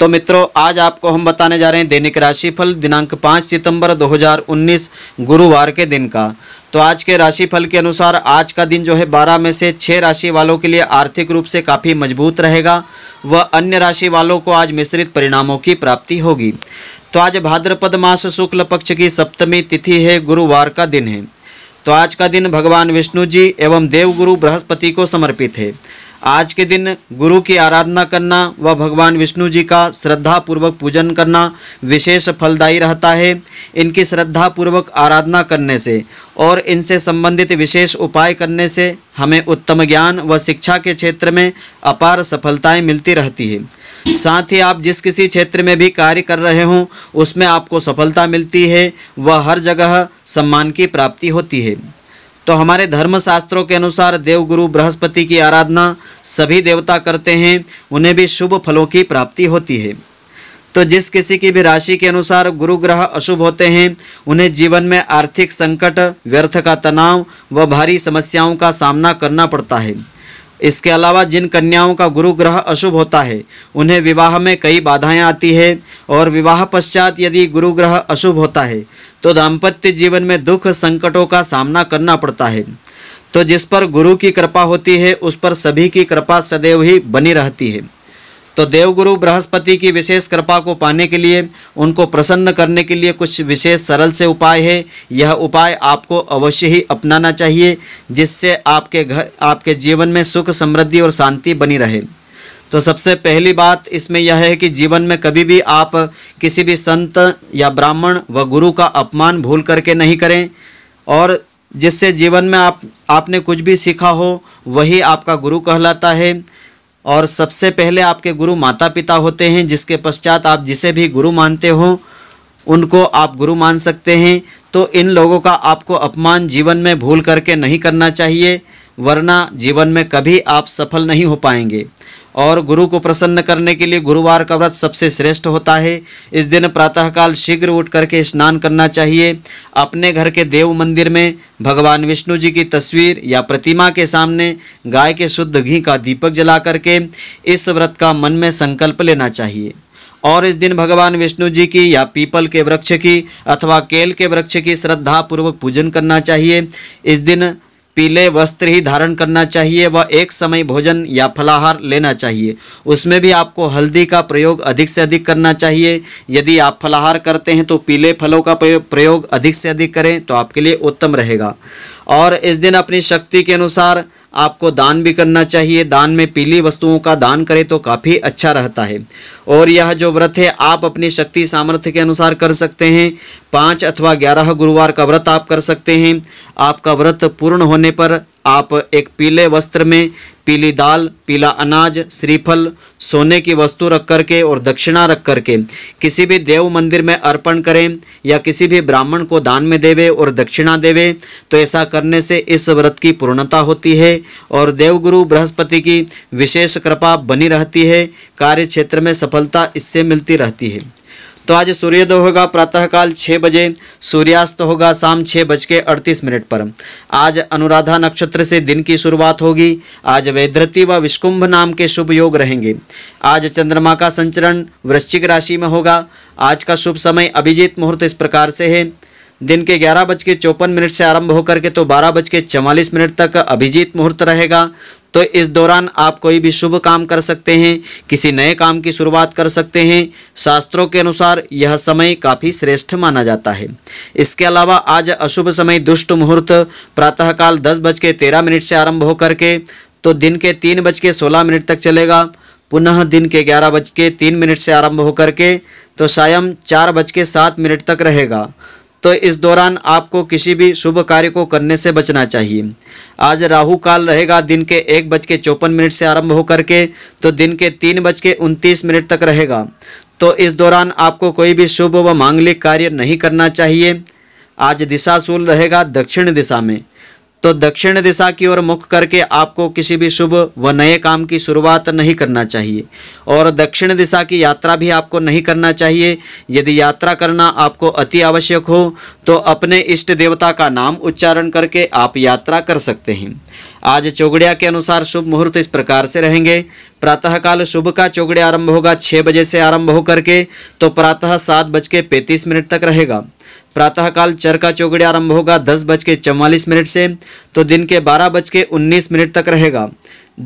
तो मित्रों आज आपको हम बताने जा रहे हैं दैनिक राशिफल दिनांक 5 सितंबर 2019 गुरुवार के दिन का तो आज के राशिफल के अनुसार आज का दिन जो है 12 में से 6 राशि वालों के लिए आर्थिक रूप से काफ़ी मजबूत रहेगा व अन्य राशि वालों को आज मिश्रित परिणामों की प्राप्ति होगी तो आज भाद्रपद मास शुक्ल पक्ष की सप्तमी तिथि है गुरुवार का दिन है तो आज का दिन भगवान विष्णु जी एवं देवगुरु बृहस्पति को समर्पित है आज के दिन गुरु की आराधना करना व भगवान विष्णु जी का श्रद्धापूर्वक पूजन करना विशेष फलदायी रहता है इनकी श्रद्धापूर्वक आराधना करने से और इनसे संबंधित विशेष उपाय करने से हमें उत्तम ज्ञान व शिक्षा के क्षेत्र में अपार सफलताएं मिलती रहती है साथ ही आप जिस किसी क्षेत्र में भी कार्य कर रहे हों उसमें आपको सफलता मिलती है व हर जगह सम्मान की प्राप्ति होती है तो हमारे धर्म शास्त्रों के अनुसार देवगुरु बृहस्पति की आराधना सभी देवता करते हैं उन्हें भी शुभ फलों की प्राप्ति होती है तो जिस किसी की भी राशि के अनुसार गुरु ग्रह अशुभ होते हैं उन्हें जीवन में आर्थिक संकट व्यर्थ का तनाव व भारी समस्याओं का सामना करना पड़ता है इसके अलावा जिन कन्याओं का गुरु ग्रह अशुभ होता है उन्हें विवाह में कई बाधाएं आती है और विवाह पश्चात यदि गुरु ग्रह अशुभ होता है तो दाम्पत्य जीवन में दुख संकटों का सामना करना पड़ता है तो जिस पर गुरु की कृपा होती है उस पर सभी की कृपा सदैव ही बनी रहती है तो देवगुरु बृहस्पति की विशेष कृपा को पाने के लिए उनको प्रसन्न करने के लिए कुछ विशेष सरल से उपाय है यह उपाय आपको अवश्य ही अपनाना चाहिए जिससे आपके घर आपके जीवन में सुख समृद्धि और शांति बनी रहे तो सबसे पहली बात इसमें यह है कि जीवन में कभी भी आप किसी भी संत या ब्राह्मण व गुरु का अपमान भूल करके नहीं करें और जिससे जीवन में आप आपने कुछ भी सीखा हो वही आपका गुरु कहलाता है और सबसे पहले आपके गुरु माता पिता होते हैं जिसके पश्चात आप जिसे भी गुरु मानते हो उनको आप गुरु मान सकते हैं तो इन लोगों का आपको अपमान जीवन में भूल करके नहीं करना चाहिए वरना जीवन में कभी आप सफल नहीं हो पाएंगे और गुरु को प्रसन्न करने के लिए गुरुवार का व्रत सबसे श्रेष्ठ होता है इस दिन प्रातःकाल शीघ्र उठ करके स्नान करना चाहिए अपने घर के देव मंदिर में भगवान विष्णु जी की तस्वीर या प्रतिमा के सामने गाय के शुद्ध घी का दीपक जला करके इस व्रत का मन में संकल्प लेना चाहिए और इस दिन भगवान विष्णु जी की या पीपल के वृक्ष की अथवा केल के वृक्ष की श्रद्धा पूर्वक पूजन करना चाहिए इस दिन पीले वस्त्र ही धारण करना चाहिए व एक समय भोजन या फलाहार लेना चाहिए उसमें भी आपको हल्दी का प्रयोग अधिक से अधिक करना चाहिए यदि आप फलाहार करते हैं तो पीले फलों का प्रयोग अधिक से अधिक करें तो आपके लिए उत्तम रहेगा और इस दिन अपनी शक्ति के अनुसार आपको दान भी करना चाहिए दान में पीली वस्तुओं का दान करें तो काफ़ी अच्छा रहता है और यह जो व्रत है आप अपनी शक्ति सामर्थ्य के अनुसार कर सकते हैं पाँच अथवा ग्यारह गुरुवार का व्रत आप कर सकते हैं आपका व्रत पूर्ण होने पर आप एक पीले वस्त्र में पीली दाल पीला अनाज श्रीफल सोने की वस्तु रख कर के और दक्षिणा रख कर के किसी भी देव मंदिर में अर्पण करें या किसी भी ब्राह्मण को दान में देवे और दक्षिणा देवे तो ऐसा करने से इस व्रत की पूर्णता होती है और देवगुरु बृहस्पति की विशेष कृपा बनी रहती है कार्य क्षेत्र में सफलता इससे मिलती रहती है तो आज सूर्योदय होगा प्रातःकाल छः बजे सूर्यास्त होगा शाम छः बज के अड़तीस मिनट पर आज अनुराधा नक्षत्र से दिन की शुरुआत होगी आज वैद्रति व विष्कुंभ नाम के शुभ योग रहेंगे आज चंद्रमा का संचरण वृश्चिक राशि में होगा आज का शुभ समय अभिजीत मुहूर्त इस प्रकार से है दिन के ग्यारह बज के चौपन मिनट से आरंभ होकर के तो बारह बज के चवालीस मिनट तक अभिजीत मुहूर्त रहेगा तो इस दौरान आप कोई भी शुभ काम कर सकते हैं किसी नए काम की शुरुआत कर सकते हैं शास्त्रों के अनुसार यह समय काफ़ी श्रेष्ठ माना जाता है इसके अलावा आज अशुभ समय दुष्ट मुहूर्त प्रातःकाल दस बज के तेरह मिनट से आरंभ होकर के तो दिन के तीन बज के सोलह मिनट तक चलेगा पुनः दिन के ग्यारह बज के तीन मिनट से आरंभ होकर के तो सायं चार बज के सात मिनट तक रहेगा तो इस दौरान आपको किसी भी शुभ कार्य को करने से बचना चाहिए आज राहु काल रहेगा दिन के एक बज के चौपन मिनट से आरंभ होकर के तो दिन के तीन बज के उनतीस मिनट तक रहेगा तो इस दौरान आपको कोई भी शुभ व मांगलिक कार्य नहीं करना चाहिए आज दिशा रहेगा दक्षिण दिशा में तो दक्षिण दिशा की ओर मुख करके आपको किसी भी शुभ व नए काम की शुरुआत नहीं करना चाहिए और दक्षिण दिशा की यात्रा भी आपको नहीं करना चाहिए यदि यात्रा करना आपको अति आवश्यक हो तो अपने इष्ट देवता का नाम उच्चारण करके आप यात्रा कर सकते हैं आज चौगड़िया के अनुसार शुभ मुहूर्त इस प्रकार से रहेंगे प्रातःकाल शुभ का चौगड़िया आरंभ होगा छः बजे से आरंभ होकर के तो प्रातः सात बज के पैंतीस मिनट तक रहेगा प्रातःकाल चरका चौकड़ी आरंभ होगा दस बज के मिनट से तो दिन के बारह बज के उन्नीस मिनट तक रहेगा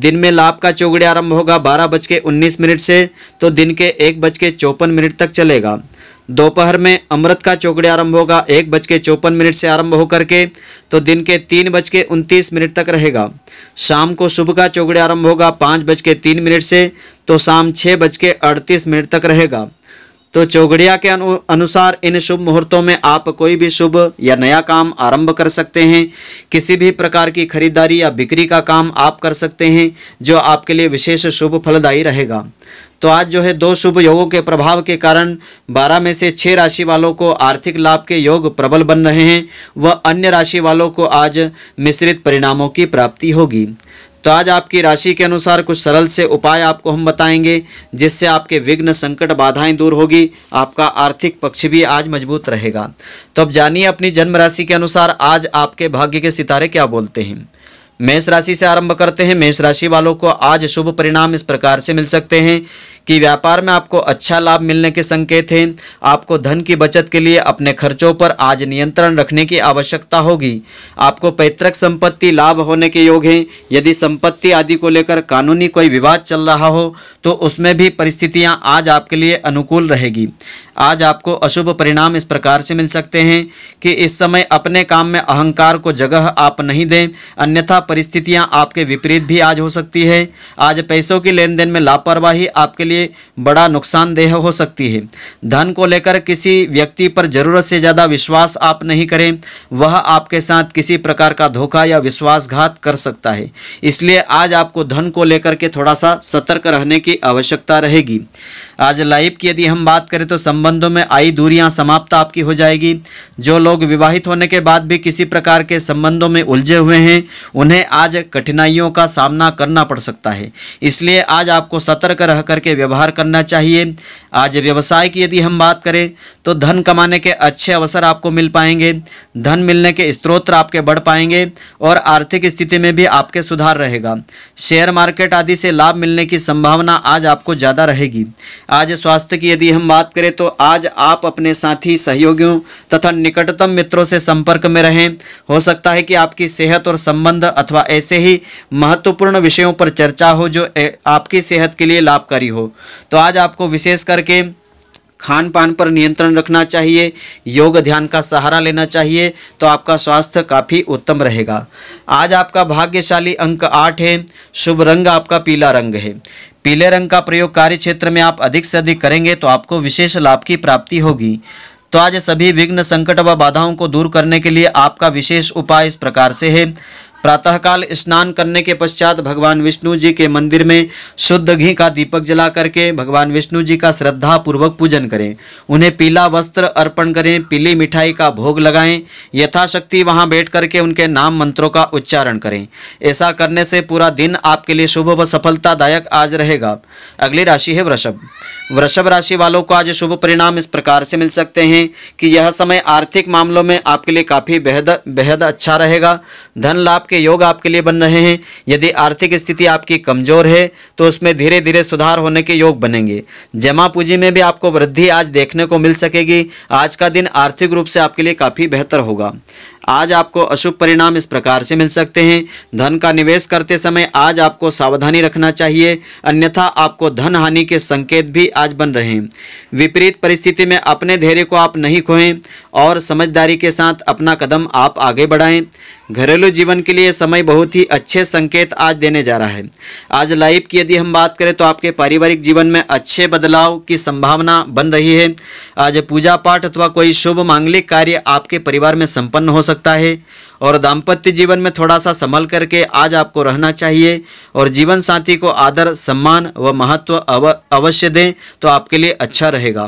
दिन में लाभ का चौकड़ी आरंभ होगा बारह बज के उन्नीस मिनट से तो दिन के एक बज के चौपन मिनट तक चलेगा दोपहर में अमृत का चौकड़ी आरंभ होगा एक बज के चौपन मिनट से आरंभ होकर के तो दिन के तीन बज के उनतीस मिनट तक रहेगा शाम को शुभ का चौकड़ी आरंभ होगा पाँच बज के तीन मिनट से तो शाम छः बज के अड़तीस मिनट तक रहेगा तो चौगड़िया के अनु, अनुसार इन शुभ मुहूर्तों में आप कोई भी शुभ या नया काम आरंभ कर सकते हैं किसी भी प्रकार की खरीदारी या बिक्री का काम आप कर सकते हैं जो आपके लिए विशेष शुभ फलदायी रहेगा तो आज जो है दो शुभ योगों के प्रभाव के कारण 12 में से छः राशि वालों को आर्थिक लाभ के योग प्रबल बन रहे हैं व अन्य राशि वालों को आज मिश्रित परिणामों की प्राप्ति होगी तो आज आपकी राशि के अनुसार कुछ सरल से उपाय आपको हम बताएंगे जिससे आपके विघ्न संकट बाधाएं दूर होगी आपका आर्थिक पक्ष भी आज मजबूत रहेगा तो अब जानिए अपनी जन्म राशि के अनुसार आज आपके भाग्य के सितारे क्या बोलते हैं मेष राशि से आरंभ करते हैं मेष राशि वालों को आज शुभ परिणाम इस प्रकार से मिल सकते हैं कि व्यापार में आपको अच्छा लाभ मिलने के संकेत हैं आपको धन की बचत के लिए अपने खर्चों पर आज नियंत्रण रखने की आवश्यकता होगी आपको पैतृक संपत्ति लाभ होने के योग हैं यदि संपत्ति आदि को लेकर कानूनी कोई विवाद चल रहा हो तो उसमें भी परिस्थितियाँ आज आपके लिए अनुकूल रहेगी आज आपको अशुभ परिणाम इस प्रकार से मिल सकते हैं कि इस समय अपने काम में अहंकार को जगह आप नहीं दें अन्यथा परिस्थितियाँ आपके विपरीत भी आज हो सकती है आज पैसों की लेन देन में लापरवाही आपके लिए बड़ा नुकसानदेह हो सकती है धन को लेकर किसी व्यक्ति पर ज़रूरत से ज़्यादा विश्वास आप नहीं करें वह आपके साथ किसी प्रकार का धोखा या विश्वासघात कर सकता है इसलिए आज आपको धन को लेकर के थोड़ा सा सतर्क रहने की आवश्यकता रहेगी आज लाइफ की यदि हम बात करें तो संबंधों में आई दूरियां समाप्त आपकी हो जाएगी जो लोग विवाहित होने के बाद भी किसी प्रकार के संबंधों में उलझे हुए हैं उन्हें आज कठिनाइयों का सामना करना पड़ सकता है इसलिए आज आपको सतर्क रह करके व्यवहार करना चाहिए आज व्यवसाय की यदि हम बात करें तो धन कमाने के अच्छे अवसर आपको मिल पाएंगे धन मिलने के स्त्रोत्र आपके बढ़ पाएंगे और आर्थिक स्थिति में भी आपके सुधार रहेगा शेयर मार्केट आदि से लाभ मिलने की संभावना आज आपको ज़्यादा रहेगी आज स्वास्थ्य की यदि हम बात करें तो आज आप अपने साथी सहयोगियों तथा निकटतम मित्रों से संपर्क में रहें हो सकता है कि आपकी सेहत और संबंध अथवा ऐसे ही महत्वपूर्ण विषयों पर चर्चा हो जो आपकी सेहत के लिए लाभकारी हो तो आज आपको विशेष करके खान पान पर नियंत्रण रखना चाहिए योग ध्यान का सहारा लेना चाहिए तो आपका स्वास्थ्य काफ़ी उत्तम रहेगा आज आपका भाग्यशाली अंक आठ है शुभ रंग आपका पीला रंग है पीले रंग का प्रयोग कार्य क्षेत्र में आप अधिक से अधिक करेंगे तो आपको विशेष लाभ की प्राप्ति होगी तो आज सभी विघ्न संकट व बाधाओं को दूर करने के लिए आपका विशेष उपाय इस प्रकार से है प्रातःकाल स्नान करने के पश्चात भगवान विष्णु जी के मंदिर में शुद्ध घी का दीपक जला करके भगवान विष्णु जी का श्रद्धा पूर्वक पूजन करें उन्हें पीला वस्त्र अर्पण करें पीली मिठाई का भोग लगाएं यथाशक्ति वहां बैठ करके उनके नाम मंत्रों का उच्चारण करें ऐसा करने से पूरा दिन आपके लिए शुभ व सफलतादायक आज रहेगा अगली राशि है वृषभ वृषभ राशि वालों को आज शुभ परिणाम इस प्रकार से मिल सकते हैं कि यह समय आर्थिक मामलों में आपके लिए काफ़ी बेहद बेहद अच्छा रहेगा धन लाभ आपके योग आपके लिए बन रहे हैं यदि आर्थिक स्थिति आपकी कमज़ोर है तो उसमें धीरे धीरे सुधार होने के योग बनेंगे जमा पूंजी में भी आपको वृद्धि आज देखने को मिल सकेगी आज का दिन आर्थिक रूप से आपके लिए काफ़ी बेहतर होगा आज आपको अशुभ परिणाम इस प्रकार से मिल सकते हैं धन का निवेश करते समय आज आपको सावधानी रखना चाहिए अन्यथा आपको धन हानि के संकेत भी आज बन रहे हैं विपरीत परिस्थिति में अपने धैर्य को आप नहीं खोएं और समझदारी के साथ अपना कदम आप आगे बढ़ाएं घरेलू जीवन के लिए समय बहुत ही अच्छे संकेत आज देने जा रहा है आज लाइफ की यदि हम बात करें तो आपके पारिवारिक जीवन में अच्छे बदलाव की संभावना बन रही है आज पूजा पाठ अथवा कोई शुभ मांगलिक कार्य आपके परिवार में संपन्न हो सकता सकता है और दाम्पत्य जीवन में थोड़ा सा संभल करके आज आपको रहना चाहिए और जीवन साथी को आदर सम्मान व महत्व अवश्य दें तो आपके लिए अच्छा रहेगा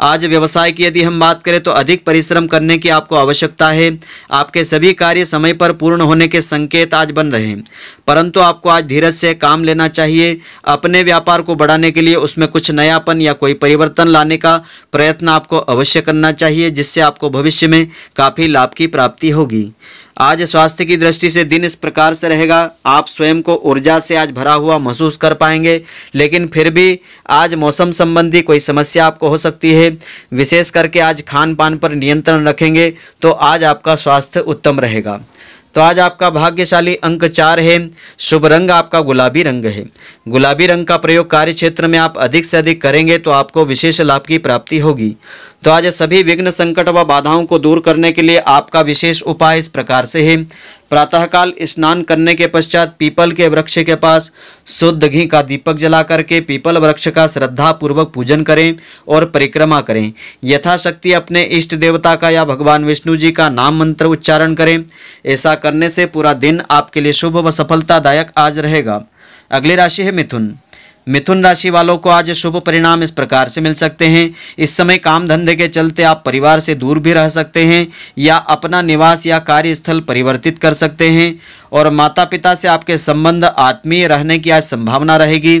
आज व्यवसाय की यदि हम बात करें तो अधिक परिश्रम करने की आपको आवश्यकता है आपके सभी कार्य समय पर पूर्ण होने के संकेत आज बन रहे हैं परंतु आपको आज धीरज से काम लेना चाहिए अपने व्यापार को बढ़ाने के लिए उसमें कुछ नयापन या कोई परिवर्तन लाने का प्रयत्न आपको अवश्य करना चाहिए जिससे आपको भविष्य में काफ़ी लाभ की प्राप्ति होगी आज स्वास्थ्य की दृष्टि से दिन इस प्रकार से रहेगा आप स्वयं को ऊर्जा से आज भरा हुआ महसूस कर पाएंगे लेकिन फिर भी आज मौसम संबंधी कोई समस्या आपको हो सकती है विशेष करके आज खान पान पर नियंत्रण रखेंगे तो आज आपका स्वास्थ्य उत्तम रहेगा तो आज आपका भाग्यशाली अंक चार है शुभ रंग आपका गुलाबी रंग है गुलाबी रंग का प्रयोग कार्य क्षेत्र में आप अधिक से अधिक करेंगे तो आपको विशेष लाभ की प्राप्ति होगी तो आज सभी विघ्न संकट व बाधाओं को दूर करने के लिए आपका विशेष उपाय इस प्रकार से है प्रातःकाल स्नान करने के पश्चात पीपल के वृक्ष के पास शुद्ध घी का दीपक जला करके पीपल वृक्ष का श्रद्धापूर्वक पूजन करें और परिक्रमा करें यथाशक्ति अपने इष्ट देवता का या भगवान विष्णु जी का नाम मंत्र उच्चारण करें ऐसा करने से पूरा दिन आपके लिए शुभ व सफलतादायक आज रहेगा अगली राशि है मिथुन मिथुन राशि वालों को आज शुभ परिणाम इस प्रकार से मिल सकते हैं इस समय काम धंधे के चलते आप परिवार से दूर भी रह सकते हैं या अपना निवास या कार्यस्थल परिवर्तित कर सकते हैं और माता पिता से आपके संबंध आत्मीय रहने की आज संभावना रहेगी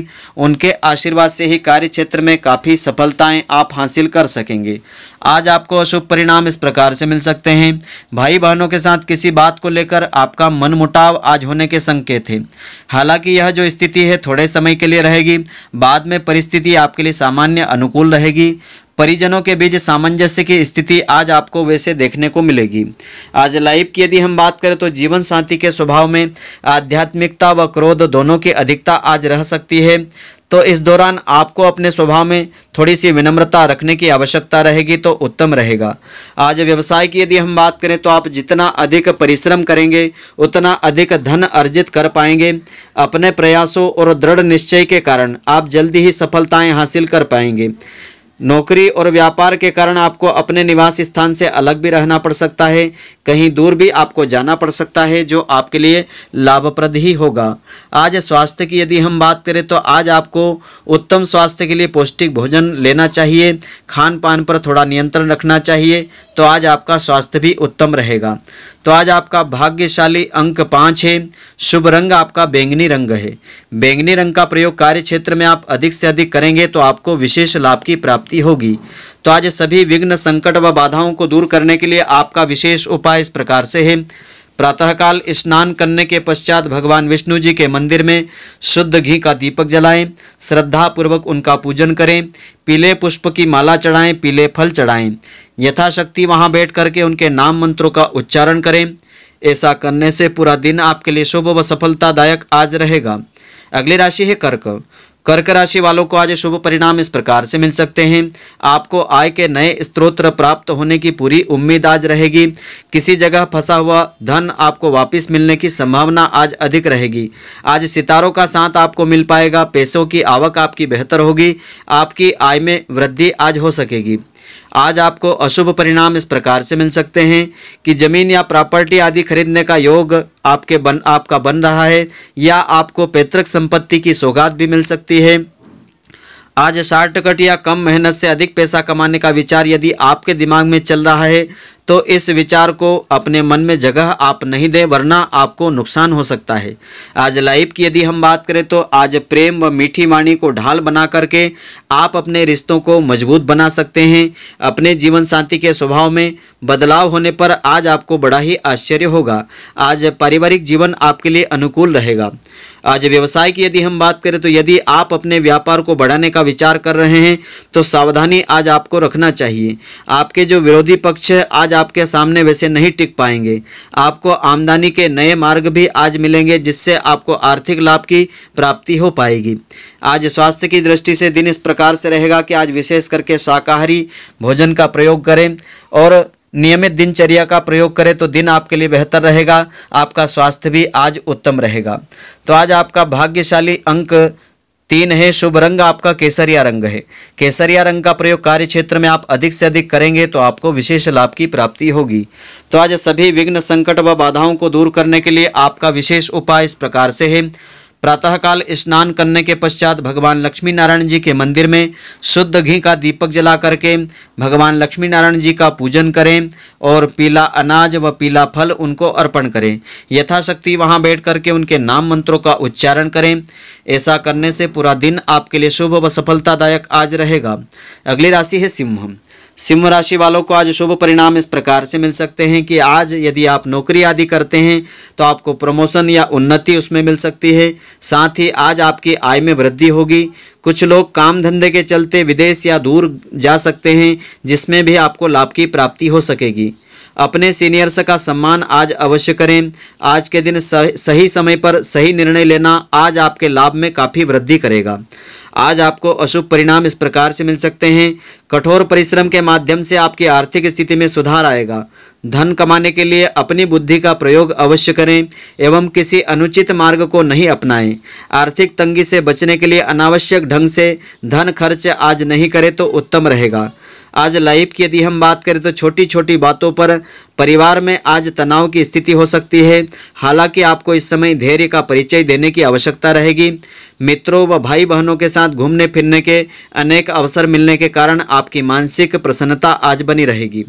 उनके आशीर्वाद से ही कार्य क्षेत्र में काफ़ी सफलताएं आप हासिल कर सकेंगे आज आपको अशुभ परिणाम इस प्रकार से मिल सकते हैं भाई बहनों के साथ किसी बात को लेकर आपका मनमुटाव आज होने के संकेत है हालांकि यह जो स्थिति है थोड़े समय के लिए रहेगी बाद में परिस्थिति आपके लिए सामान्य अनुकूल रहेगी परिजनों के बीच सामंजस्य की स्थिति आज आपको वैसे देखने को मिलेगी आज लाइफ की यदि हम बात करें तो जीवन शांति के स्वभाव में आध्यात्मिकता व क्रोध दोनों की अधिकता आज रह सकती है तो इस दौरान आपको अपने स्वभाव में थोड़ी सी विनम्रता रखने की आवश्यकता रहेगी तो उत्तम रहेगा आज व्यवसाय की यदि हम बात करें तो आप जितना अधिक परिश्रम करेंगे उतना अधिक धन अर्जित कर पाएंगे अपने प्रयासों और दृढ़ निश्चय के कारण आप जल्दी ही सफलताएं हासिल कर पाएंगे नौकरी और व्यापार के कारण आपको अपने निवास स्थान से अलग भी रहना पड़ सकता है कहीं दूर भी आपको जाना पड़ सकता है जो आपके लिए लाभप्रद ही होगा आज स्वास्थ्य की यदि हम बात करें तो आज आपको उत्तम स्वास्थ्य के लिए पौष्टिक भोजन लेना चाहिए खान पान पर थोड़ा नियंत्रण रखना चाहिए तो आज आपका स्वास्थ्य भी उत्तम रहेगा तो आज आपका भाग्यशाली अंक पाँच है शुभ रंग आपका बैंगनी रंग है बैंगनी रंग का प्रयोग कार्य क्षेत्र में आप अधिक से अधिक करेंगे तो आपको विशेष लाभ की प्राप्ति होगी तो आज सभी विघ्न संकट व बाधाओं को दूर करने के लिए आपका विशेष उपाय इस प्रकार से है प्रातःकाल स्नान करने के पश्चात भगवान विष्णु जी के मंदिर में शुद्ध घी का दीपक जलाएं श्रद्धापूर्वक उनका पूजन करें पीले पुष्प की माला चढ़ाएं पीले फल चढ़ाएं यथाशक्ति वहां बैठ करके उनके नाम मंत्रों का उच्चारण करें ऐसा करने से पूरा दिन आपके लिए शुभ व सफलतादायक आज रहेगा अगली राशि है कर्क कर्क राशि वालों को आज शुभ परिणाम इस प्रकार से मिल सकते हैं आपको आय के नए स्त्रोत्र प्राप्त होने की पूरी उम्मीद आज रहेगी किसी जगह फंसा हुआ धन आपको वापस मिलने की संभावना आज अधिक रहेगी आज सितारों का साथ आपको मिल पाएगा पैसों की आवक आपकी बेहतर होगी आपकी आय में वृद्धि आज हो सकेगी आज आपको अशुभ परिणाम इस प्रकार से मिल सकते हैं कि ज़मीन या प्रॉपर्टी आदि खरीदने का योग आपके बन आपका बन रहा है या आपको पैतृक संपत्ति की सौगात भी मिल सकती है आज शॉर्टकट या कम मेहनत से अधिक पैसा कमाने का विचार यदि आपके दिमाग में चल रहा है तो इस विचार को अपने मन में जगह आप नहीं दें वरना आपको नुकसान हो सकता है आज लाइफ की यदि हम बात करें तो आज प्रेम व मीठी वाणी को ढाल बना करके आप अपने रिश्तों को मजबूत बना सकते हैं अपने जीवन शांति के स्वभाव में बदलाव होने पर आज आपको बड़ा ही आश्चर्य होगा आज पारिवारिक जीवन आपके लिए अनुकूल रहेगा आज व्यवसाय की यदि हम बात करें तो यदि आप अपने व्यापार को बढ़ाने का विचार कर रहे हैं तो सावधानी आज आपको रखना चाहिए आपके जो विरोधी पक्ष आज आज आपके सामने वैसे नहीं टिक पाएंगे आपको आमदनी के नए मार्ग भी आज मिलेंगे जिससे आपको आर्थिक लाभ की प्राप्ति हो पाएगी आज स्वास्थ्य की दृष्टि से दिन इस प्रकार से रहेगा कि आज विशेष करके शाकाहारी भोजन का प्रयोग करें और नियमित दिनचर्या का प्रयोग करें तो दिन आपके लिए बेहतर रहेगा आपका स्वास्थ्य भी आज उत्तम रहेगा तो आज आपका भाग्यशाली अंक तीन है शुभ रंग आपका केसरिया रंग है केसरिया रंग का प्रयोग कार्य क्षेत्र में आप अधिक से अधिक करेंगे तो आपको विशेष लाभ की प्राप्ति होगी तो आज सभी विघ्न संकट व बाधाओं को दूर करने के लिए आपका विशेष उपाय इस प्रकार से है प्रातःकाल स्नान करने के पश्चात भगवान लक्ष्मी नारायण जी के मंदिर में शुद्ध घी का दीपक जला करके भगवान लक्ष्मी नारायण जी का पूजन करें और पीला अनाज व पीला फल उनको अर्पण करें यथाशक्ति वहां बैठ करके उनके नाम मंत्रों का उच्चारण करें ऐसा करने से पूरा दिन आपके लिए शुभ व सफलतादायक आज रहेगा अगली राशि है सिंह सिंह राशि वालों को आज शुभ परिणाम इस प्रकार से मिल सकते हैं कि आज यदि आप नौकरी आदि करते हैं तो आपको प्रमोशन या उन्नति उसमें मिल सकती है साथ ही आज आपकी आय में वृद्धि होगी कुछ लोग काम धंधे के चलते विदेश या दूर जा सकते हैं जिसमें भी आपको लाभ की प्राप्ति हो सकेगी अपने सीनियर्स का सम्मान आज अवश्य करें आज के दिन सही समय पर सही निर्णय लेना आज आपके लाभ में काफ़ी वृद्धि करेगा आज आपको अशुभ परिणाम इस प्रकार से मिल सकते हैं कठोर परिश्रम के माध्यम से आपकी आर्थिक स्थिति में सुधार आएगा धन कमाने के लिए अपनी बुद्धि का प्रयोग अवश्य करें एवं किसी अनुचित मार्ग को नहीं अपनाएं आर्थिक तंगी से बचने के लिए अनावश्यक ढंग से धन खर्च आज नहीं करें तो उत्तम रहेगा आज लाइफ की यदि हम बात करें तो छोटी छोटी बातों पर परिवार में आज तनाव की स्थिति हो सकती है हालांकि आपको इस समय धैर्य का परिचय देने की आवश्यकता रहेगी मित्रों व भाई बहनों के साथ घूमने फिरने के अनेक अवसर मिलने के कारण आपकी मानसिक प्रसन्नता आज बनी रहेगी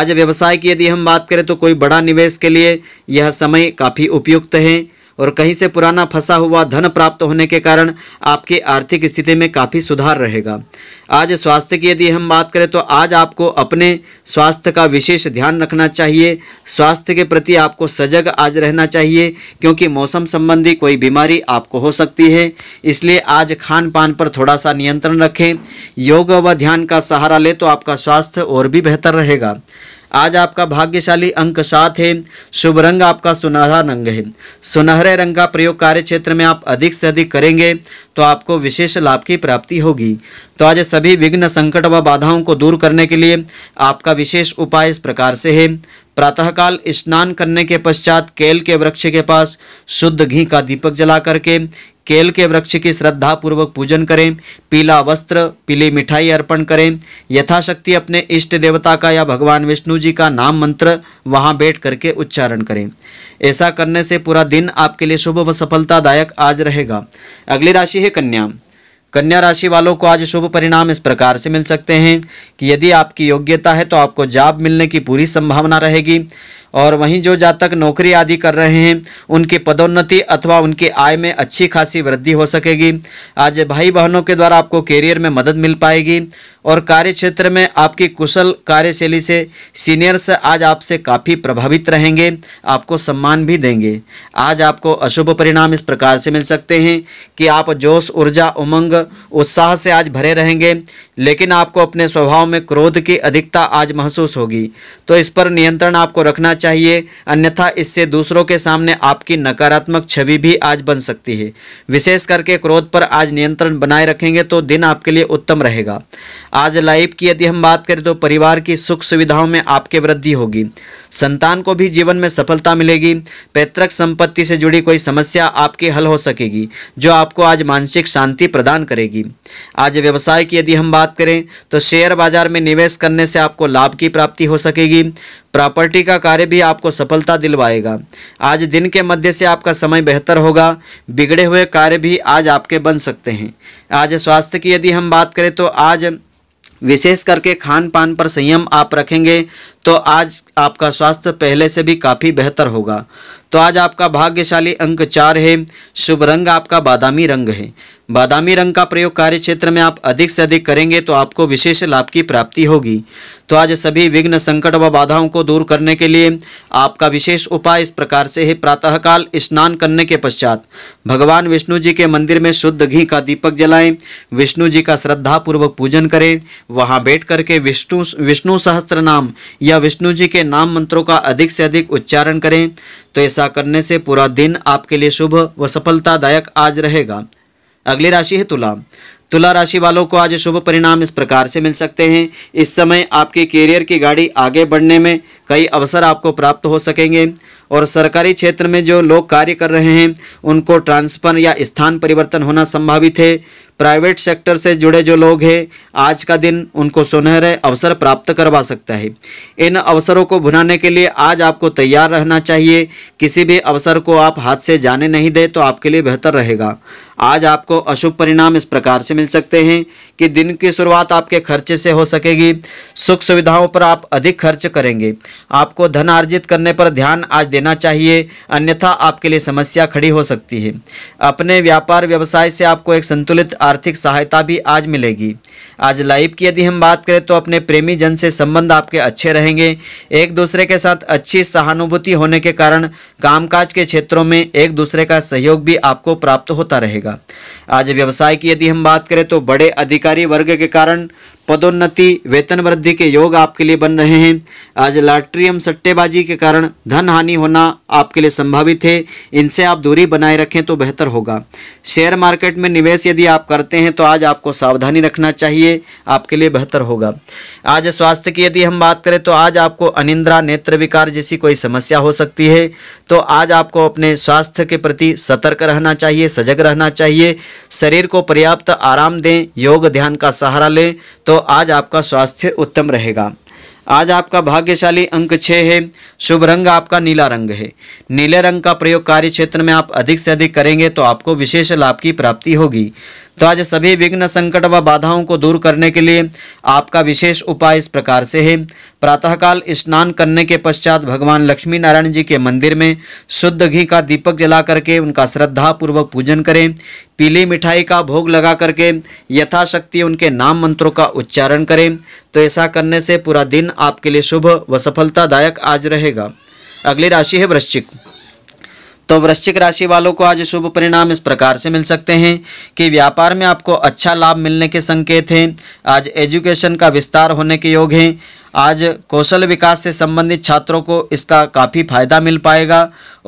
आज व्यवसाय की यदि हम बात करें तो कोई बड़ा निवेश के लिए यह समय काफ़ी उपयुक्त है और कहीं से पुराना फंसा हुआ धन प्राप्त होने के कारण आपकी आर्थिक स्थिति में काफ़ी सुधार रहेगा आज स्वास्थ्य की यदि हम बात करें तो आज आपको अपने स्वास्थ्य का विशेष ध्यान रखना चाहिए स्वास्थ्य के प्रति आपको सजग आज रहना चाहिए क्योंकि मौसम संबंधी कोई बीमारी आपको हो सकती है इसलिए आज खान पान पर थोड़ा सा नियंत्रण रखें योग व ध्यान का सहारा ले तो आपका स्वास्थ्य और भी बेहतर रहेगा आज आपका भाग्यशाली अंक सात है शुभ रंग आपका सुनहरा रंग है सुनहरे रंग का प्रयोग कार्य क्षेत्र में आप अधिक से अधिक करेंगे तो आपको विशेष लाभ की प्राप्ति होगी तो आज सभी विघ्न संकट व बाधाओं को दूर करने के लिए आपका विशेष उपाय इस प्रकार से है प्रातःकाल स्नान करने के पश्चात केल के वृक्ष के पास शुद्ध घी का दीपक जला करके केल के वृक्ष की श्रद्धा पूर्वक पूजन करें पीला वस्त्र पीली मिठाई अर्पण करें यथाशक्ति अपने इष्ट देवता का या भगवान विष्णु जी का नाम मंत्र वहां बैठ करके उच्चारण करें ऐसा करने से पूरा दिन आपके लिए शुभ व सफलतादायक आज रहेगा अगली राशि है कन्या कन्या राशि वालों को आज शुभ परिणाम इस प्रकार से मिल सकते हैं कि यदि आपकी योग्यता है तो आपको जाप मिलने की पूरी संभावना रहेगी और वहीं जो जातक नौकरी आदि कर रहे हैं उनकी पदोन्नति अथवा उनकी आय में अच्छी खासी वृद्धि हो सकेगी आज भाई बहनों के द्वारा आपको कैरियर में मदद मिल पाएगी और कार्य क्षेत्र में आपकी कुशल कार्यशैली से सीनियर्स आज आपसे काफ़ी प्रभावित रहेंगे आपको सम्मान भी देंगे आज आपको अशुभ परिणाम इस प्रकार से मिल सकते हैं कि आप जोश ऊर्जा उमंग उत्साह से आज भरे रहेंगे लेकिन आपको अपने स्वभाव में क्रोध की अधिकता आज महसूस होगी तो इस पर नियंत्रण आपको रखना चाहिए अन्यथा इससे दूसरों के सामने आपकी नकारात्मक छवि भी आज बन सकती है विशेष करके क्रोध पर आज नियंत्रण बनाए रखेंगे तो दिन आपके लिए उत्तम रहेगा आज लाइफ की यदि हम बात करें तो परिवार की सुख सुविधाओं में आपके वृद्धि होगी संतान को भी जीवन में सफलता मिलेगी पैतृक संपत्ति से जुड़ी कोई समस्या आपकी हल हो सकेगी जो आपको आज मानसिक शांति प्रदान करेगी आज व्यवसाय की यदि हम बात करें तो शेयर बाजार में निवेश करने से आपको लाभ की प्राप्ति हो सकेगी प्रॉपर्टी का कार्य भी आपको सफलता दिलवाएगा आज दिन के मध्य से आपका समय बेहतर होगा बिगड़े हुए कार्य भी आज आपके बन सकते हैं आज स्वास्थ्य की यदि हम बात करें तो आज विशेष करके खान पान पर संयम आप रखेंगे तो आज आपका स्वास्थ्य पहले से भी काफ़ी बेहतर होगा तो आज आपका भाग्यशाली अंक चार है शुभ रंग आपका बादामी रंग है बादामी रंग का प्रयोग कार्य क्षेत्र में आप अधिक से अधिक करेंगे तो आपको विशेष लाभ की प्राप्ति होगी तो आज सभी विघ्न संकट व बाधाओं को दूर करने के लिए आपका विशेष उपाय इस प्रकार से है प्रातःकाल स्नान करने के पश्चात भगवान विष्णु जी के मंदिर में शुद्ध घी का दीपक जलाएं विष्णु जी का श्रद्धापूर्वक पूजन करें वहां बैठ करके विष्णु विष्णु सहस्त्र नाम या या विष्णु जी के नाम मंत्रों का अधिक से अधिक उच्चारण करें तो ऐसा करने से पूरा दिन आपके लिए शुभ व सफलतादायक आज रहेगा अगली राशि है तुला तुला राशि वालों को आज शुभ परिणाम इस प्रकार से मिल सकते हैं इस समय आपके करियर की गाड़ी आगे बढ़ने में कई अवसर आपको प्राप्त हो सकेंगे और सरकारी क्षेत्र में जो लोग कार्य कर रहे हैं उनको ट्रांसफर या स्थान परिवर्तन होना संभावित है प्राइवेट सेक्टर से जुड़े जो लोग हैं आज का दिन उनको सुनहरे अवसर प्राप्त करवा सकता है इन अवसरों को भुनाने के लिए आज आपको तैयार रहना चाहिए किसी भी अवसर को आप हाथ से जाने नहीं दें तो आपके लिए बेहतर रहेगा आज आपको अशुभ परिणाम इस प्रकार से मिल सकते हैं कि दिन की शुरुआत आपके खर्चे से हो सकेगी सुख सुविधाओं पर आप अधिक खर्च करेंगे आपको धन अर्जित करने पर ध्यान आज देना चाहिए अन्यथा आपके लिए समस्या खड़ी हो सकती है अपने व्यापार व्यवसाय से आपको एक संतुलित आर्थिक सहायता भी आज मिलेगी आज लाइफ की यदि हम बात करें तो अपने प्रेमी जन से संबंध आपके अच्छे रहेंगे एक दूसरे के साथ अच्छी सहानुभूति होने के कारण कामकाज के क्षेत्रों में एक दूसरे का सहयोग भी आपको प्राप्त होता रहेगा आज व्यवसाय की यदि हम बात करें तो बड़े अधिकारी वर्ग के कारण पदोन्नति वेतन वृद्धि के योग आपके लिए बन रहे हैं आज लॉटरी एवं सट्टेबाजी के कारण धन हानि होना आपके लिए संभावित है इनसे आप दूरी बनाए रखें तो बेहतर होगा शेयर मार्केट में निवेश यदि आप करते हैं तो आज आपको सावधानी रखना चाहिए आपके लिए बेहतर होगा आज स्वास्थ्य की यदि हम बात करें तो आज आपको अनिंद्रा नेत्र विकार जैसी कोई समस्या हो सकती है तो आज आपको अपने स्वास्थ्य के प्रति सतर्क रहना चाहिए सजग रहना चाहिए शरीर को पर्याप्त आराम दें योग ध्यान का सहारा लें तो तो आज आपका स्वास्थ्य उत्तम रहेगा आज आपका भाग्यशाली अंक छः है शुभ रंग आपका नीला रंग है नीले रंग का प्रयोग कार्य क्षेत्र में आप अधिक से अधिक करेंगे तो आपको विशेष लाभ की प्राप्ति होगी तो आज सभी विघ्न संकट व बाधाओं को दूर करने के लिए आपका विशेष उपाय इस प्रकार से है प्रातःकाल स्नान करने के पश्चात भगवान लक्ष्मी नारायण जी के मंदिर में शुद्ध घी का दीपक जला करके उनका श्रद्धापूर्वक पूजन करें पीली मिठाई का भोग लगा करके यथाशक्ति उनके नाम मंत्रों का उच्चारण करें तो ऐसा करने से पूरा दिन आपके लिए शुभ व सफलतादायक आज रहेगा अगली राशि है वृश्चिक तो वृश्चिक राशि वालों को आज शुभ परिणाम इस प्रकार से मिल सकते हैं कि व्यापार में आपको अच्छा लाभ मिलने के संकेत हैं आज एजुकेशन का विस्तार होने के योग हैं आज कौशल विकास से संबंधित छात्रों को इसका काफ़ी फायदा मिल पाएगा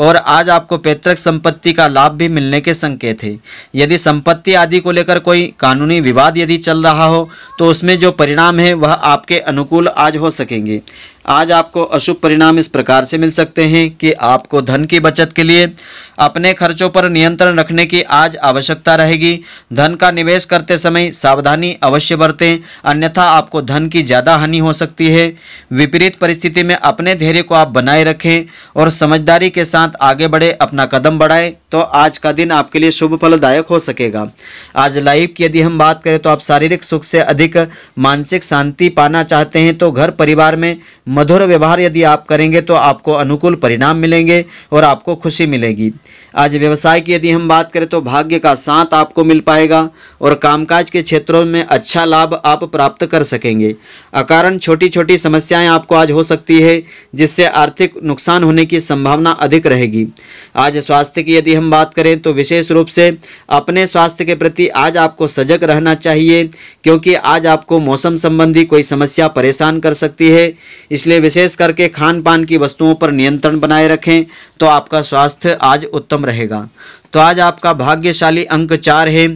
और आज आपको पैतृक संपत्ति का लाभ भी मिलने के संकेत है यदि संपत्ति आदि को लेकर कोई कानूनी विवाद यदि चल रहा हो तो उसमें जो परिणाम है वह आपके अनुकूल आज हो सकेंगे आज आपको अशुभ परिणाम इस प्रकार से मिल सकते हैं कि आपको धन की बचत के लिए अपने खर्चों पर नियंत्रण रखने की आज आवश्यकता रहेगी धन का निवेश करते समय सावधानी अवश्य बरतें अन्यथा आपको धन की ज़्यादा हानि हो सकती है विपरीत परिस्थिति में अपने धैर्य को आप बनाए रखें और समझदारी के साथ आगे बढ़े अपना कदम बढ़ाएं तो आज का दिन आपके लिए शुभ फलदायक हो सकेगा आज लाइफ की यदि हम बात करें तो आप शारीरिक सुख से अधिक मानसिक शांति पाना चाहते हैं तो घर परिवार में मधुर व्यवहार यदि आप करेंगे तो आपको अनुकूल परिणाम मिलेंगे और आपको खुशी मिलेगी आज व्यवसाय की यदि हम बात करें तो भाग्य का साथ आपको मिल पाएगा और कामकाज के क्षेत्रों में अच्छा लाभ आप प्राप्त कर सकेंगे अकारण छोटी छोटी समस्याएं आपको आज हो सकती है जिससे आर्थिक नुकसान होने की संभावना अधिक रहेगी आज स्वास्थ्य की यदि हम बात करें तो विशेष रूप से अपने स्वास्थ्य के प्रति आज आपको सजग रहना चाहिए क्योंकि आज आपको मौसम संबंधी कोई समस्या परेशान कर सकती है इसलिए विशेष करके खान पान की वस्तुओं पर नियंत्रण बनाए रखें तो आपका स्वास्थ्य आज उत्तम रहेगा तो आज आपका भाग्यशाली अंक चार है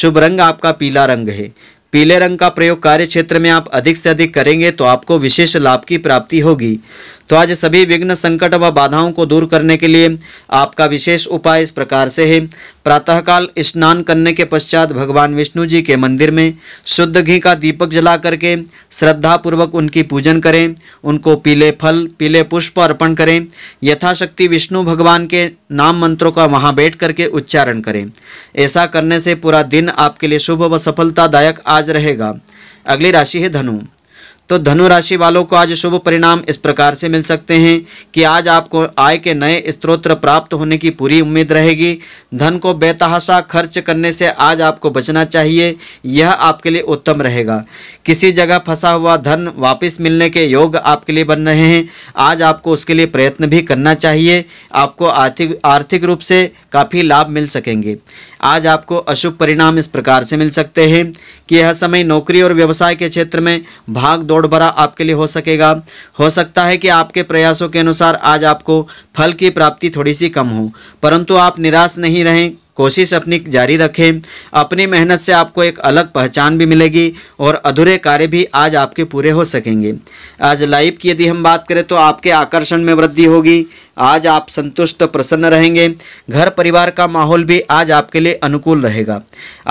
शुभ रंग आपका पीला रंग है पीले रंग का प्रयोग कार्य क्षेत्र में आप अधिक से अधिक करेंगे तो आपको विशेष लाभ की प्राप्ति होगी तो आज सभी विघ्न संकट व बाधाओं को दूर करने के लिए आपका विशेष उपाय इस प्रकार से है प्रातःकाल स्नान करने के पश्चात भगवान विष्णु जी के मंदिर में शुद्ध घी का दीपक जला करके श्रद्धापूर्वक उनकी पूजन करें उनको पीले फल पीले पुष्प अर्पण करें यथाशक्ति विष्णु भगवान के नाम मंत्रों का वहाँ बैठ करके उच्चारण करें ऐसा करने से पूरा दिन आपके लिए शुभ व सफलतादायक आज रहेगा अगली राशि है धनु तो धनु राशि वालों को आज शुभ परिणाम इस प्रकार से मिल सकते हैं कि आज आपको आय के नए स्त्रोत्र प्राप्त होने की पूरी उम्मीद रहेगी धन को बेतहाशा खर्च करने से आज आपको बचना चाहिए यह आपके लिए उत्तम रहेगा किसी जगह फंसा हुआ धन वापस मिलने के योग आपके लिए बन रहे हैं आज आपको उसके लिए प्रयत्न भी करना चाहिए आपको आर्थिक आर्थिक रूप से काफ़ी लाभ मिल सकेंगे आज आपको अशुभ परिणाम इस प्रकार से मिल सकते हैं कि यह समय नौकरी और व्यवसाय के क्षेत्र में भाग दौड़ करोड़ भरा आपके लिए हो सकेगा हो सकता है कि आपके प्रयासों के अनुसार आज आपको फल की प्राप्ति थोड़ी सी कम हो परंतु आप निराश नहीं रहें कोशिश अपनी जारी रखें अपनी मेहनत से आपको एक अलग पहचान भी मिलेगी और अधूरे कार्य भी आज आपके पूरे हो सकेंगे आज लाइफ की यदि हम बात करें तो आपके आकर्षण में वृद्धि होगी आज आप संतुष्ट प्रसन्न रहेंगे घर परिवार का माहौल भी आज आपके लिए अनुकूल रहेगा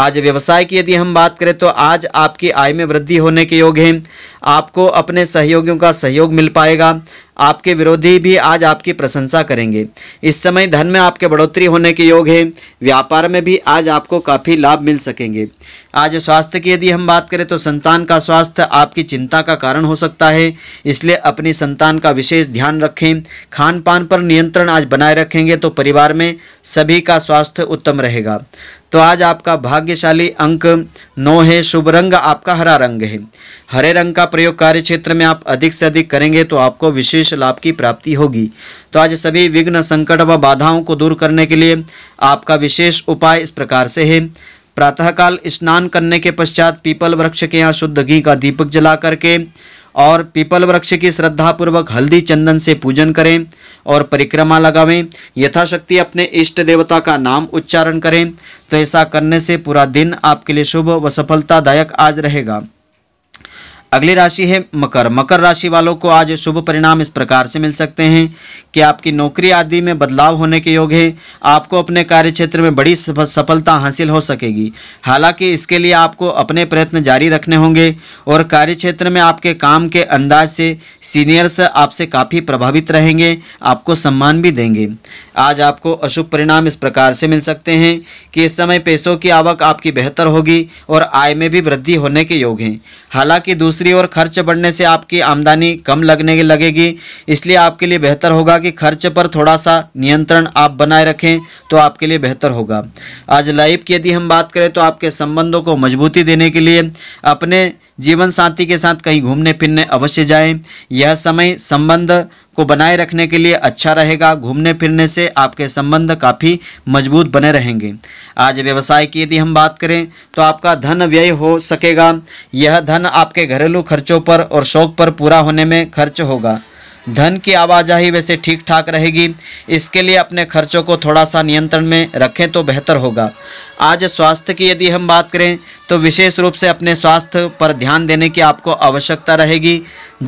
आज व्यवसाय की यदि हम बात करें तो आज आपकी आय में वृद्धि होने के योग हैं आपको अपने सहयोगियों का सहयोग मिल पाएगा आपके विरोधी भी आज आपकी प्रशंसा करेंगे इस समय धन में आपके बढ़ोतरी होने के योग है व्यापार में भी आज आपको काफ़ी लाभ मिल सकेंगे आज स्वास्थ्य की यदि हम बात करें तो संतान का स्वास्थ्य आपकी चिंता का कारण हो सकता है इसलिए अपनी संतान का विशेष ध्यान रखें खान पान पर नियंत्रण आज बनाए रखेंगे तो परिवार में सभी का स्वास्थ्य उत्तम रहेगा तो आज आपका भाग्यशाली अंक नौ है शुभ रंग आपका हरा रंग है हरे रंग का प्रयोग कार्य क्षेत्र में आप अधिक से अधिक करेंगे तो आपको विशेष लाभ की प्राप्ति होगी तो आज सभी विघ्न संकट व बाधाओं को दूर करने के लिए आपका विशेष उपाय इस प्रकार से है प्रातःकाल स्नान करने के पश्चात पीपल वृक्ष के यहाँ शुद्ध घी का दीपक जला करके और पीपल वृक्ष की श्रद्धापूर्वक हल्दी चंदन से पूजन करें और परिक्रमा लगावें यथाशक्ति अपने इष्ट देवता का नाम उच्चारण करें तो ऐसा करने से पूरा दिन आपके लिए शुभ व सफलतादायक आज रहेगा अगली राशि है मकर मकर राशि वालों को आज शुभ परिणाम इस प्रकार से मिल सकते हैं कि आपकी नौकरी आदि में बदलाव होने के योग हैं आपको अपने कार्य क्षेत्र में बड़ी सफलता हासिल हो सकेगी हालांकि इसके लिए आपको अपने प्रयत्न जारी रखने होंगे और कार्य क्षेत्र में आपके काम के अंदाज से सीनियर्स आपसे काफ़ी प्रभावित रहेंगे आपको सम्मान भी देंगे आज आपको अशुभ परिणाम इस प्रकार से मिल सकते हैं कि इस समय पैसों की आवक आपकी बेहतर होगी और आय में भी वृद्धि होने के योग हैं हालांकि दूसरे दूसरी ओर खर्च बढ़ने से आपकी आमदनी कम लगने लगेगी इसलिए आपके लिए बेहतर होगा कि खर्च पर थोड़ा सा नियंत्रण आप बनाए रखें तो आपके लिए बेहतर होगा आज लाइफ की यदि हम बात करें तो आपके संबंधों को मजबूती देने के लिए अपने जीवन साथी के साथ कहीं घूमने फिरने अवश्य जाएं यह समय संबंध को बनाए रखने के लिए अच्छा रहेगा घूमने फिरने से आपके संबंध काफ़ी मजबूत बने रहेंगे आज व्यवसाय की यदि हम बात करें तो आपका धन व्यय हो सकेगा यह धन आपके घरेलू खर्चों पर और शौक पर पूरा होने में खर्च होगा धन की आवाजाही वैसे ठीक ठाक रहेगी इसके लिए अपने खर्चों को थोड़ा सा नियंत्रण में रखें तो बेहतर होगा आज स्वास्थ्य की यदि हम बात करें तो विशेष रूप से अपने स्वास्थ्य पर ध्यान देने की आपको आवश्यकता रहेगी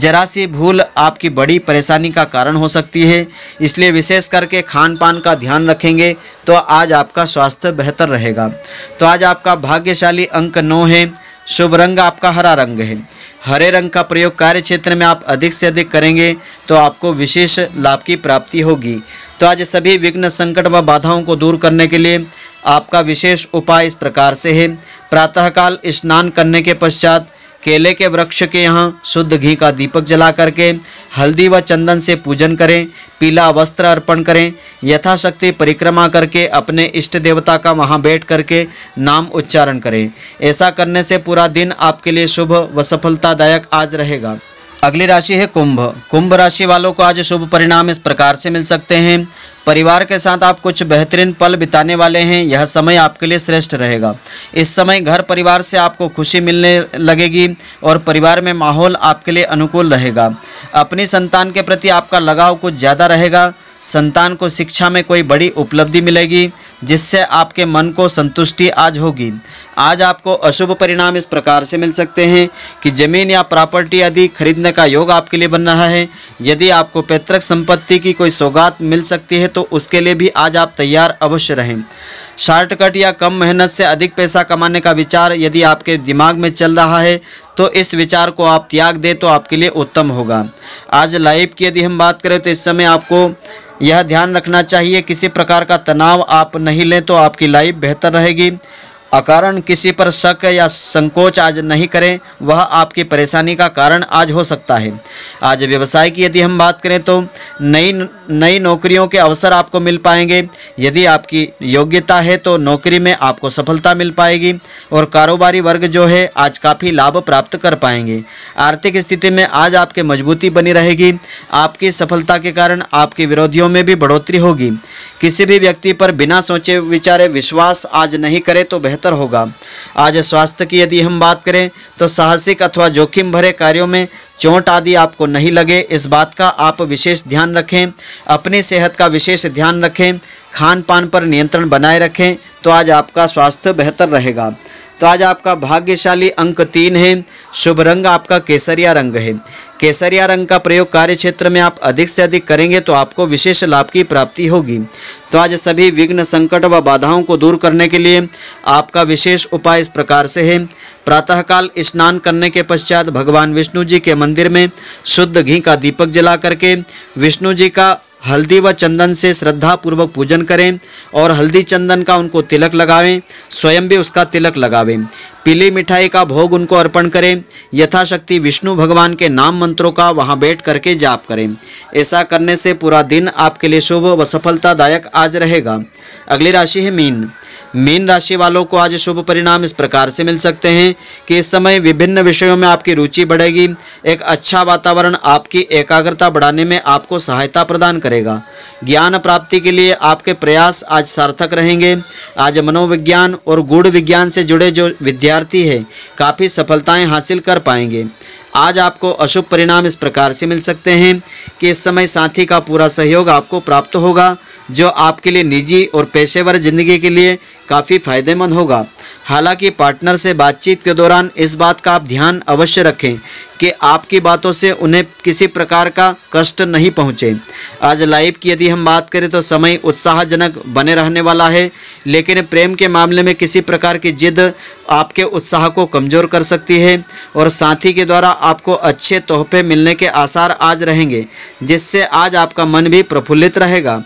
जरा सी भूल आपकी बड़ी परेशानी का कारण हो सकती है इसलिए विशेष करके खान पान का ध्यान रखेंगे तो आज आपका स्वास्थ्य बेहतर रहेगा तो आज आपका भाग्यशाली अंक नौ है शुभ रंग आपका हरा रंग है हरे रंग का प्रयोग कार्य क्षेत्र में आप अधिक से अधिक करेंगे तो आपको विशेष लाभ की प्राप्ति होगी तो आज सभी विघ्न संकट व बाधाओं को दूर करने के लिए आपका विशेष उपाय इस प्रकार से है प्रातःकाल स्नान करने के पश्चात केले के वृक्ष के यहाँ शुद्ध घी का दीपक जला करके हल्दी व चंदन से पूजन करें पीला वस्त्र अर्पण करें यथाशक्ति परिक्रमा करके अपने इष्ट देवता का वहाँ बैठ करके नाम उच्चारण करें ऐसा करने से पूरा दिन आपके लिए शुभ व सफलतादायक आज रहेगा अगली राशि है कुंभ कुंभ राशि वालों को आज शुभ परिणाम इस प्रकार से मिल सकते हैं परिवार के साथ आप कुछ बेहतरीन पल बिताने वाले हैं यह समय आपके लिए श्रेष्ठ रहेगा इस समय घर परिवार से आपको खुशी मिलने लगेगी और परिवार में माहौल आपके लिए अनुकूल रहेगा अपनी संतान के प्रति आपका लगाव कुछ ज़्यादा रहेगा संतान को शिक्षा में कोई बड़ी उपलब्धि मिलेगी जिससे आपके मन को संतुष्टि आज होगी आज आपको अशुभ परिणाम इस प्रकार से मिल सकते हैं कि जमीन या प्रॉपर्टी आदि खरीदने का योग आपके लिए बन रहा है यदि आपको पैतृक संपत्ति की कोई सौगात मिल सकती है तो उसके लिए भी आज आप तैयार अवश्य रहें शॉर्टकट या कम मेहनत से अधिक पैसा कमाने का विचार यदि आपके दिमाग में चल रहा है तो इस विचार को आप त्याग दें तो आपके लिए उत्तम होगा आज लाइफ की यदि हम बात करें तो इस समय आपको यह ध्यान रखना चाहिए किसी प्रकार का तनाव आप नहीं लें तो आपकी लाइफ बेहतर रहेगी अकारण किसी पर शक या संकोच आज नहीं करें वह आपकी परेशानी का कारण आज हो सकता है आज व्यवसाय की यदि हम बात करें तो नई नई नौकरियों के अवसर आपको मिल पाएंगे यदि आपकी योग्यता है तो नौकरी में आपको सफलता मिल पाएगी और कारोबारी वर्ग जो है आज काफ़ी लाभ प्राप्त कर पाएंगे आर्थिक स्थिति में आज आपके मजबूती बनी रहेगी आपकी सफलता के कारण आपके विरोधियों में भी बढ़ोतरी होगी किसी भी व्यक्ति पर बिना सोचे विचारे विश्वास आज नहीं करें तो बेहतर बेहतर होगा आज स्वास्थ्य की यदि हम बात करें तो साहसिक अथवा जोखिम भरे कार्यों में चोट आदि आपको नहीं लगे इस बात का आप विशेष ध्यान रखें अपनी सेहत का विशेष ध्यान रखें खान पान पर नियंत्रण बनाए रखें तो आज आपका स्वास्थ्य बेहतर रहेगा तो आज आपका भाग्यशाली अंक तीन है शुभ रंग आपका केसरिया रंग है केसरिया रंग का प्रयोग कार्य क्षेत्र में आप अधिक से अधिक करेंगे तो आपको विशेष लाभ की प्राप्ति होगी तो आज सभी विघ्न संकट व बाधाओं को दूर करने के लिए आपका विशेष उपाय इस प्रकार से है प्रातःकाल स्नान करने के पश्चात भगवान विष्णु जी के मंदिर में शुद्ध घी का दीपक जला करके विष्णु जी का हल्दी व चंदन से श्रद्धापूर्वक पूजन करें और हल्दी चंदन का उनको तिलक लगावें स्वयं भी उसका तिलक लगावें पीली मिठाई का भोग उनको अर्पण करें यथाशक्ति विष्णु भगवान के नाम मंत्रों का वहां बैठ करके जाप करें ऐसा करने से पूरा दिन आपके लिए शुभ व सफलतादायक आज रहेगा अगली राशि है मीन मीन राशि वालों को आज शुभ परिणाम इस प्रकार से मिल सकते हैं कि इस समय विभिन्न विषयों में आपकी रुचि बढ़ेगी एक अच्छा वातावरण आपकी एकाग्रता बढ़ाने में आपको सहायता प्रदान करेगा ज्ञान प्राप्ति के लिए आपके प्रयास आज सार्थक रहेंगे आज मनोविज्ञान और गुड़ विज्ञान से जुड़े जो विद्या विद्यार्थी है काफ़ी सफलताएं हासिल कर पाएंगे आज आपको अशुभ परिणाम इस प्रकार से मिल सकते हैं कि इस समय साथी का पूरा सहयोग आपको प्राप्त होगा जो आपके लिए निजी और पेशेवर जिंदगी के लिए काफ़ी फायदेमंद होगा हालांकि पार्टनर से बातचीत के दौरान इस बात का आप ध्यान अवश्य रखें कि आपकी बातों से उन्हें किसी प्रकार का कष्ट नहीं पहुँचे आज लाइफ की यदि हम बात करें तो समय उत्साहजनक बने रहने वाला है लेकिन प्रेम के मामले में किसी प्रकार की जिद आपके उत्साह को कमज़ोर कर सकती है और साथी के द्वारा आपको अच्छे तोहफे मिलने के आसार आज रहेंगे जिससे आज आपका मन भी प्रफुल्लित रहेगा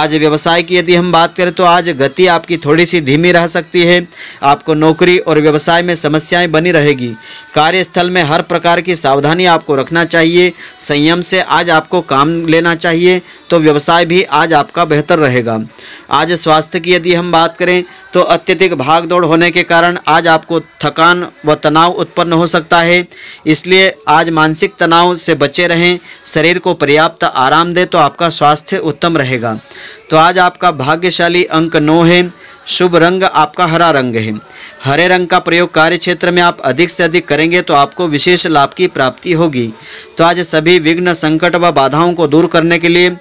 आज व्यवसाय की यदि हम बात करें तो आज गति आपकी थोड़ी सी धीमी रह सकती है आपको नौकरी और व्यवसाय में समस्याएं बनी रहेगी कार्यस्थल में हर प्रकार की की सावधानी आपको रखना चाहिए संयम से आज आपको काम लेना चाहिए तो व्यवसाय भी आज आपका बेहतर रहेगा आज स्वास्थ्य की यदि हम बात करें तो अत्यधिक भाग दौड़ होने के कारण आज आपको थकान व तनाव उत्पन्न हो सकता है इसलिए आज मानसिक तनाव से बचे रहें शरीर को पर्याप्त आराम दें तो आपका स्वास्थ्य उत्तम रहेगा तो आज आपका भाग्यशाली अंक नौ है शुभ रंग आपका हरा रंग है हरे रंग का प्रयोग कार्य क्षेत्र में आप अधिक से अधिक करेंगे तो आपको विशेष लाभ की प्राप्ति होगी तो आज सभी विघ्न संकट व बाधाओं को दूर करने के लिए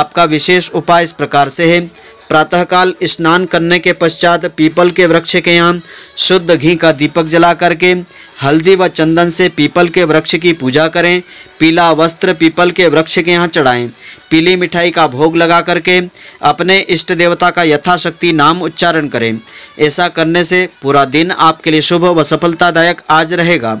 आपका विशेष उपाय इस प्रकार से है प्रातःकाल स्नान करने के पश्चात पीपल के वृक्ष के यहाँ शुद्ध घी का दीपक जला करके हल्दी व चंदन से पीपल के वृक्ष की पूजा करें पीला वस्त्र पीपल के वृक्ष के यहाँ चढ़ाएं पीली मिठाई का भोग लगा करके अपने इष्ट देवता का यथाशक्ति नाम उच्चारण करें ऐसा करने से पूरा दिन आपके लिए शुभ व सफलतादायक आज रहेगा